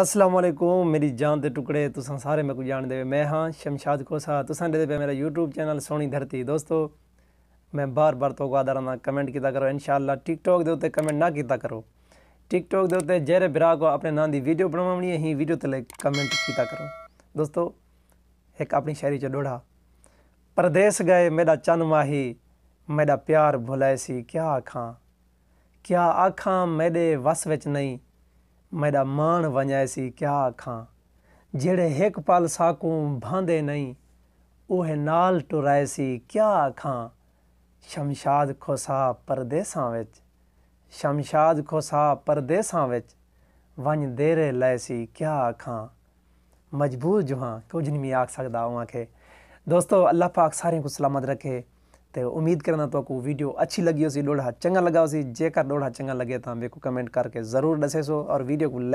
ਅਸਲਾਮ ਵਾਲੇਕੁਮ ਮੇਰੀ ਜਾਨ ਦੇ ਟੁਕੜੇ ਤੁਸੀਂ ਸਾਰੇ ਮੈਨੂੰ ਜਾਣਦੇ ਹੋ ਮੈਂ ਹਾਂ ਸ਼ਮਸ਼ਾਦ ਕੋਸਾ ਤੁਸੀਂ ਦੇ ਪਏ ਮੇਰਾ YouTube ਚੈਨਲ ਸੋਹਣੀ ਧਰਤੀ ਦੋਸਤੋ ਮੈਂ ਬਾਰ-ਬਾਰ ਤੋਂ ਗਾਦਾਰਾਂ ਨਾਲ ਕਮੈਂਟ ਕੀਤਾ ਕਰੋ ਇਨਸ਼ਾਅੱਲਾ TikTok ਦੇ ਉੱਤੇ ਕਮੈਂਟ ਨਾ ਕੀਤਾ ਕਰੋ TikTok ਦੇ ਉੱਤੇ ਜਿਹੜੇ ਬਰਾ ਕੋ ਆਪਣੇ ਨਾਂ ਦੀ ਵੀਡੀਓ ਬਣਾਉਣੀ ਹੈ ਹੀ ਵੀਡੀਓ ਤੇ ਕਮੈਂਟ ਕੀਤਾ ਕਰੋ ਦੋਸਤੋ ਇੱਕ ਆਪਣੀ ਸ਼ਾਇਰੀ ਚ ਡੋੜਾ ਪਰਦੇਸ ਗਏ ਮੇਰਾ ਚੰਨ ਮਾਹੀ ਮੇਰਾ ਪਿਆਰ ਭੁਲਾਏ ਸੀ ਕਿਆ ਆਖਾਂ ਕਿਆ ਆਖਾਂ ਮੇਰੇ ਵਸ ਵਿੱਚ ਨਹੀਂ ਮੇਰਾ ਮਾਨ ਵਣਿਆ ਸੀ ਕਿਆ ਆਖਾਂ ਜਿਹੜੇ ਇੱਕ ਪਲ ਸਾਕੂ ਭਾਂਦੇ ਨਹੀਂ ਉਹ ਹੈ ਨਾਲ ਟੁਰਾਇ ਸੀ ਕਿਆ ਆਖਾਂ ਸ਼ਮਸ਼ਾਦ ਖੋਸਾ ਪਰਦੇਸਾਂ ਵਿੱਚ ਸ਼ਮਸ਼ਾਦ ਖੋਸਾ ਪਰਦੇਸਾਂ ਵਿੱਚ ਵਣ ਦੇਰੇ ਲੈ ਸੀ ਕਿਆ ਆਖਾਂ ਮਜਬੂਰ ਜੁਹਾਂ ਕੁਝ ਨਹੀਂ ਆਖ ਸਕਦਾ ਉਹ ਆਖੇ ਦੋਸਤੋ ਅੱਲਾਹ ਪਾਕ ਸਾਰਿਆਂ ਨੂੰ ਸਲਾਮਤ ਰੱਖੇ ਤੇ ਉਮੀਦ ਕਰਨਾ ਤੋ ਕੋ ਵੀਡੀਓ ਅੱਛੀ ਲੱਗੀ ਹੋਸੀ ਡੋੜਾ ਚੰਗਾ ਲੱਗਾ ਹੋਸੀ ਜੇਕਰ ਡੋੜਾ ਚੰਗਾ ਲੱਗੇ ਤਾਂ ਮੇਕੋ ਕਮੈਂਟ ਕਰਕੇ ਜ਼ਰੂਰ ਦੱਸੇਸੋ ਔਰ ਵੀਡੀਓ ਕੋ